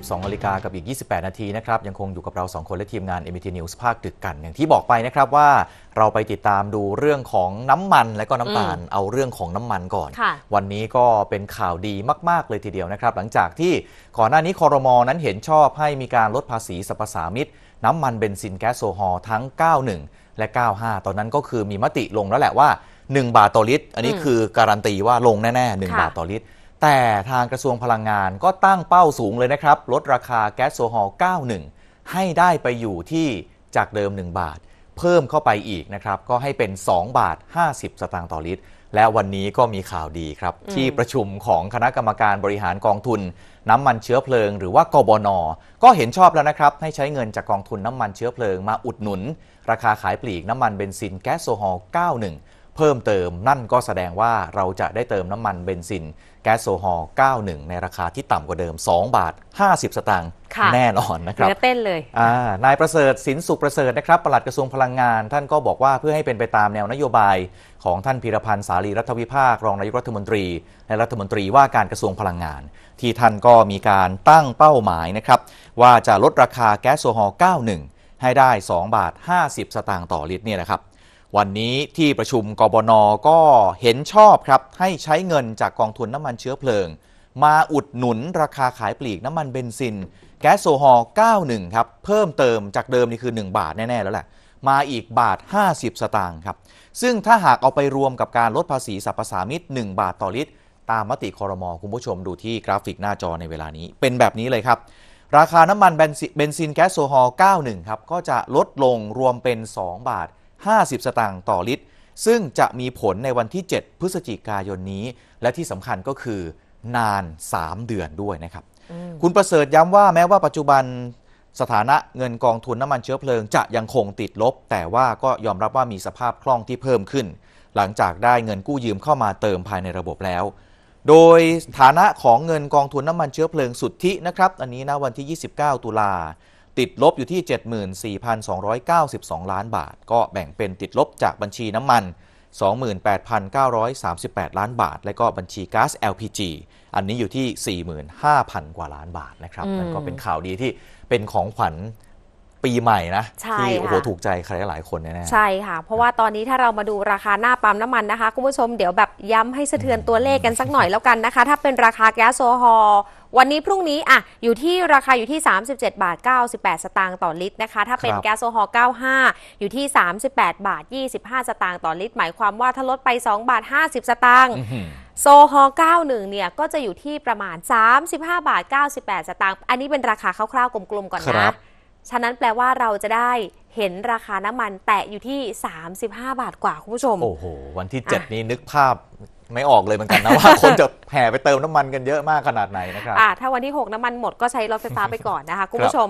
22 นาฬิกากับอีก 28 นาทีนะครับยังคงอยู่กับเรา 2 คนและทีมงาน MT News ภาคดึกกันอย่างที่บอกไปนะครับว่าเราไปติดตามดูเรื่องของน้ำมันและก็น้ำตาล เอาเรื่องของน้ำมันก่อน วันนี้ก็เป็นข่าวดีมากๆเลยทีเดียวนะครับหลังจากที่ก่อนหน้านี้คอรมอนั้นเห็นชอบให้มีการลดภาษีสรรพสามิตน้ำมันเบนซินแก๊สโซฮอทั้ง 91 และ 95 ตอนนั้นก็คือมีมติลงแล้วแหละว่า 1 บาทต่อลิตรอันนี้คือการันตีว่าลงแน่ๆ 1 บาทต่อลิตรแต่ทางกระทรวงพลังงานก็ตั้งเป้าสูงเลยนะครับลดราคาแก๊สโซฮอล์91 ให้ได้ไปอยู่ที่จากเดิม 1 บาท เพิ่มเข้าไปอีกนะครับ ก็ให้เป็น 2 บาท 50 สตางค์ต่อลิตร และวันนี้ก็มีข่าวดีครับ ที่ประชุมของคณะกรรมการบริหารกองทุน น้ำมันเชื้อเพลิงหรือว่ากบน ก็เห็นชอบแล้วนะครับ ให้ใช้เงินจากกองทุนน้ำมันเชื้อเพลิงมาอุดหนุน ราคาขายปลีกน้ำมันเบนซินแก๊สโซฮอล์91เพิ่มเติมนั่นก็แสดงว่าเราจะได้เติมน้ำมันเบนซินแก๊สโซฮอล์91 ในราคาที่ต่ำกว่าเดิม 2 บาท 50 สตางค์แน่นอนนะครับเนือเต้นเลยนายประเสริฐสินสุขประเสริฐนะครับ ปลัดกระทรวงพลังงาน ท่านก็บอกว่าเพื่อให้เป็นไปตามแนวนโยบายของท่านพีรพันธ์สารีรัฐวิภาค รองนายกรัฐมนตรีและรัฐมนตรีว่าการกระทรวงพลังงาน ที่ท่านก็มีการตั้งเป้าหมายนะครับว่าจะลดราคาแก๊สโซฮอล์91 ให้ได้ 2 บาท 50 สตางค์ต่อลิตรเนี่ยนะครับวันนี้ที่ประชุมกบนก็เห็นชอบครับ ให้ใช้เงินจากกองทุนน้ำมันเชื้อเพลิงมาอุดหนุนราคาขายปลีกน้ำมันเบนซินแก๊สโซฮอล์91 ครับ เพิ่มเติมจากเดิมนี่คือ 1 บาทแน่ ๆ แล้วแหละ มาอีกบาท 50 สตางค์ครับ ซึ่งถ้าหากเอาไปรวมกับการลดภาษีสรรพสามิต1บาทต่อลิตร ตามมติคอรมอคุณผู้ชมดูที่กราฟิกหน้าจอในเวลานี้ เป็นแบบนี้เลยครับราคาน้ำมันเบนซินแก๊สโซฮอล์91 ครับก็จะลดลงรวมเป็น 2 บาท50 สตางค์ต่อลิตร ซึ่งจะมีผลในวันที่ 7 พฤศจิกายนนี้ และที่สำคัญก็คือนาน 3 เดือนด้วยนะครับ คุณประเสริฐย้ำว่าแม้ว่าปัจจุบันสถานะเงินกองทุนน้ำมันเชื้อเพลิง จะยังคงติดลบ แต่ว่าก็ยอมรับว่ามีสภาพคล่องที่เพิ่มขึ้น หลังจากได้เงินกู้ยืมเข้ามาเติมภายในระบบแล้ว โดยฐานะของเงินกองทุนน้ำมันเชื้อเพลิงสุทธินะครับ อันนี้นะวันที่ 29 ตุลาติดลบอยู่ที่ 74,292 ล้านบาท ก็แบ่งเป็นติดลบจากบัญชีน้ำมัน 28,938 ล้านบาท และก็บัญชีก๊าซ LPG อันนี้อยู่ที่ 45,000 กว่าล้านบาทนะครับนั่นก็เป็นข่าวดีที่เป็นของขวัญปีใหม่นะที่โอ้โหถูกใจใครหลายคนแน่ใช่ค่ะ เพราะว่าตอนนี้ถ้าเรามาดูราคาหน้าปั๊มน้ำมันนะคะ คุณผู้ชมเดี๋ยวแบบย้ำให้สะเทือนตัวเลขกันสักหน่อยแล้วกันนะคะ ถ้าเป็นราคาแก๊สโซฮอลวันนี้พรุ่งนี้อ่ะอยู่ที่ราคาอยู่ที่ 37บาท98 สตางค์ต่อลิตรนะคะถ้าเป็นแก๊สโซฮอล์95 อยู่ที่ 38บาท25 สตางค์ต่อลิตร หมายความว่าถ้าลดไป2บาท50 สตางค์โซฮอลเกโซฮอึ่91เนี่ยก็จะอยู่ที่ประมาณ 35บาท98สตางค์อันนี้เป็นราคาคร่าวๆกลมๆก่อนนะฉะนั้นแปลว่าเราจะได้เห็นราคาน้ำมันแตะอยู่ที่ 35 บาทกว่าคุณผู้ชม โอ้โห วันที่ 7 นี้นึกภาพไม่ออกเลยเหมือนกันนะ ว่าคนจะแห่ไปเติมน้ำมันกันเยอะมากขนาดไหนนะครับอ่าถ้าวันที่ 6 น้ำมันหมดก็ใช้รถไฟฟ้าไปก่อนนะคะคุณผู้ชม